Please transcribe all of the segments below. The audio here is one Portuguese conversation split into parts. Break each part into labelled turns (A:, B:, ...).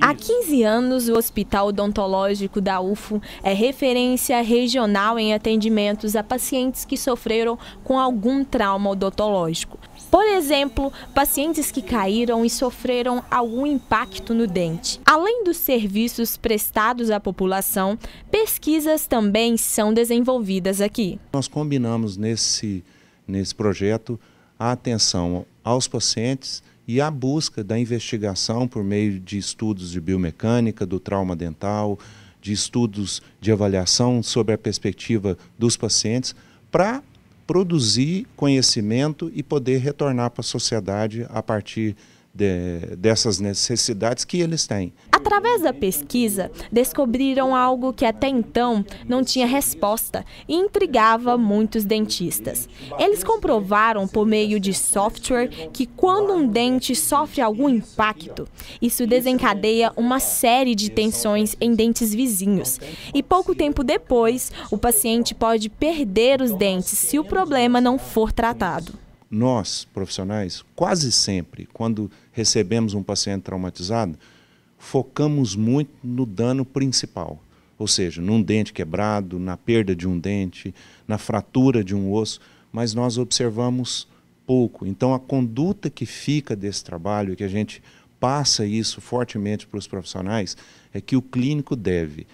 A: Há 15 anos, o Hospital Odontológico da UFO é referência regional em atendimentos a pacientes que sofreram com algum trauma odontológico. Por exemplo, pacientes que caíram e sofreram algum impacto no dente. Além dos serviços prestados à população, pesquisas também são desenvolvidas aqui.
B: Nós combinamos nesse, nesse projeto a atenção aos pacientes e a busca da investigação por meio de estudos de biomecânica, do trauma dental, de estudos de avaliação sobre a perspectiva dos pacientes, para produzir conhecimento e poder retornar para a sociedade a partir de, dessas necessidades que eles têm.
A: Através da pesquisa, descobriram algo que até então não tinha resposta e intrigava muitos dentistas. Eles comprovaram por meio de software que quando um dente sofre algum impacto, isso desencadeia uma série de tensões em dentes vizinhos. E pouco tempo depois, o paciente pode perder os dentes se o problema não for tratado
B: nós, profissionais, quase sempre, quando recebemos um paciente traumatizado, focamos muito no dano principal. Ou seja, num dente quebrado, na perda de um dente, na fratura de um osso, mas nós observamos pouco. Então, a conduta que fica desse trabalho, que a gente passa isso fortemente para os profissionais, é que o clínico deve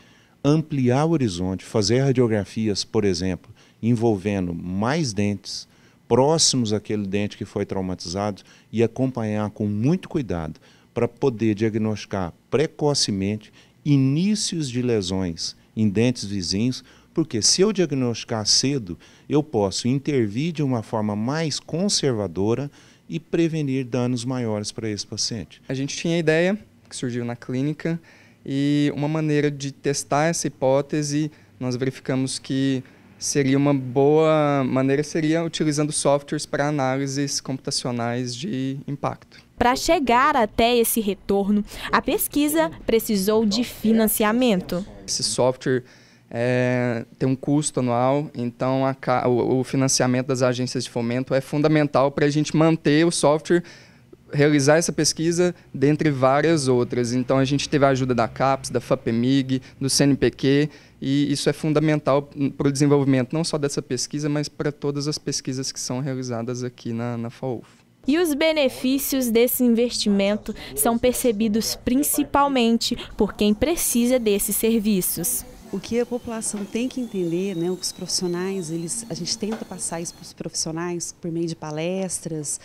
B: ampliar o horizonte, fazer radiografias, por exemplo, envolvendo mais dentes, próximos àquele dente que foi traumatizado e acompanhar com muito cuidado para poder diagnosticar precocemente inícios de lesões em dentes vizinhos, porque se eu diagnosticar cedo, eu posso intervir de uma forma mais conservadora e prevenir danos maiores para esse paciente. A gente tinha a ideia que surgiu na clínica
C: e uma maneira de testar essa hipótese, nós verificamos que seria uma boa maneira seria utilizando softwares para análises computacionais de impacto.
A: Para chegar até esse retorno, a pesquisa precisou de financiamento.
C: Esse software é, tem um custo anual, então a, o, o financiamento das agências de fomento é fundamental para a gente manter o software realizar essa pesquisa dentre várias outras. Então, a gente teve a ajuda da CAPES, da FAPEMIG, do CNPq, e isso é fundamental para o desenvolvimento não só dessa pesquisa, mas para todas as pesquisas que são realizadas aqui na, na FAUF.
A: E os benefícios desse investimento são percebidos principalmente por quem precisa desses serviços.
D: O que a população tem que entender, né, os profissionais, eles, a gente tenta passar isso para os profissionais por meio de palestras,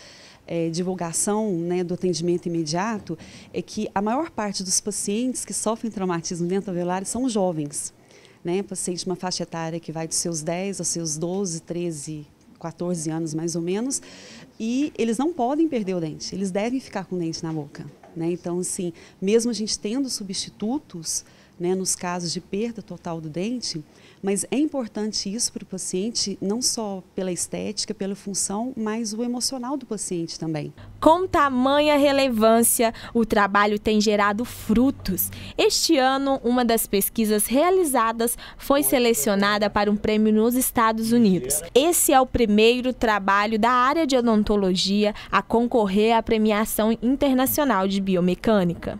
D: é, divulgação né, do atendimento imediato é que a maior parte dos pacientes que sofrem traumatismo dentavelário são jovens. Né, paciente de uma faixa etária que vai dos seus 10 aos seus 12, 13, 14 anos mais ou menos, e eles não podem perder o dente, eles devem ficar com o dente na boca. Né? Então, assim, mesmo a gente tendo substitutos, né, nos casos de perda total do dente, mas é importante isso para o paciente, não só pela estética, pela função, mas o emocional do paciente também.
A: Com tamanha relevância, o trabalho tem gerado frutos. Este ano, uma das pesquisas realizadas foi selecionada para um prêmio nos Estados Unidos. Esse é o primeiro trabalho da área de odontologia a concorrer à premiação internacional de biomecânica.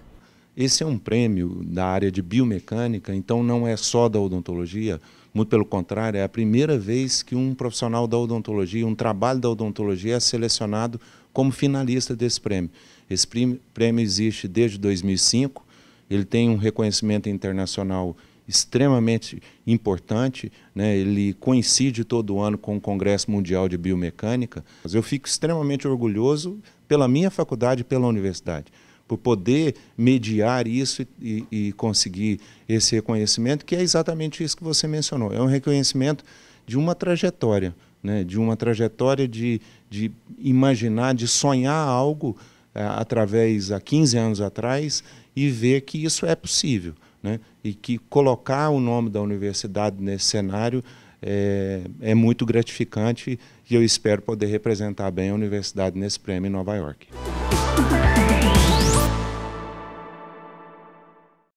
B: Esse é um prêmio da área de biomecânica, então não é só da odontologia, muito pelo contrário, é a primeira vez que um profissional da odontologia, um trabalho da odontologia é selecionado como finalista desse prêmio. Esse prêmio existe desde 2005, ele tem um reconhecimento internacional extremamente importante, né? ele coincide todo ano com o Congresso Mundial de Biomecânica. Eu fico extremamente orgulhoso pela minha faculdade e pela universidade por poder mediar isso e, e, conseguir esse reconhecimento, que é exatamente isso que você mencionou. É um reconhecimento de uma trajetória, né? de uma trajetória de, de imaginar, de sonhar algo é, através há 15 anos atrás e ver que isso é possível. Né? E que colocar o nome da universidade nesse cenário é, é muito gratificante e eu espero poder representar bem a universidade nesse prêmio em Nova York.